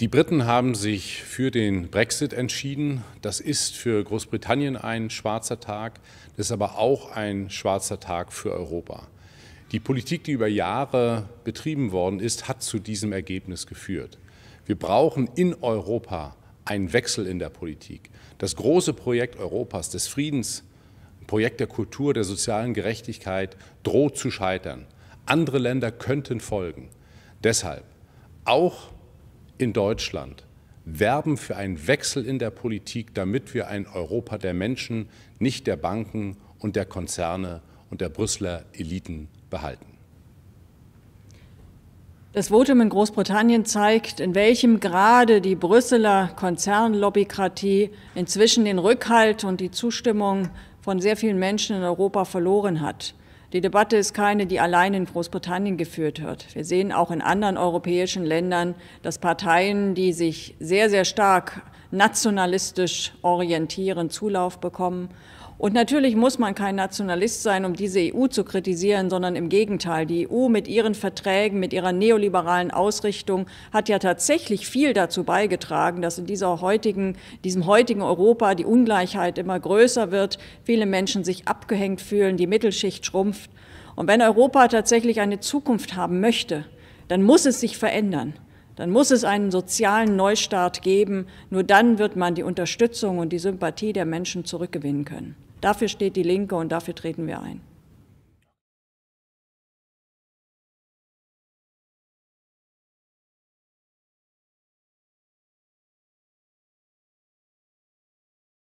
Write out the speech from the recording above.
Die Briten haben sich für den Brexit entschieden. Das ist für Großbritannien ein schwarzer Tag. Das ist aber auch ein schwarzer Tag für Europa. Die Politik, die über Jahre betrieben worden ist, hat zu diesem Ergebnis geführt. Wir brauchen in Europa einen Wechsel in der Politik. Das große Projekt Europas, des Friedens, Projekt der Kultur, der sozialen Gerechtigkeit droht zu scheitern. Andere Länder könnten folgen. Deshalb auch in Deutschland werben für einen Wechsel in der Politik, damit wir ein Europa der Menschen, nicht der Banken und der Konzerne und der Brüsseler Eliten behalten. Das Votum in Großbritannien zeigt, in welchem Grade die Brüsseler Konzernlobbykratie inzwischen den Rückhalt und die Zustimmung von sehr vielen Menschen in Europa verloren hat. Die Debatte ist keine, die allein in Großbritannien geführt wird. Wir sehen auch in anderen europäischen Ländern, dass Parteien, die sich sehr, sehr stark nationalistisch orientieren Zulauf bekommen. Und natürlich muss man kein Nationalist sein, um diese EU zu kritisieren, sondern im Gegenteil. Die EU mit ihren Verträgen, mit ihrer neoliberalen Ausrichtung hat ja tatsächlich viel dazu beigetragen, dass in dieser heutigen, diesem heutigen Europa die Ungleichheit immer größer wird, viele Menschen sich abgehängt fühlen, die Mittelschicht schrumpft. Und wenn Europa tatsächlich eine Zukunft haben möchte, dann muss es sich verändern dann muss es einen sozialen Neustart geben. Nur dann wird man die Unterstützung und die Sympathie der Menschen zurückgewinnen können. Dafür steht die Linke und dafür treten wir ein.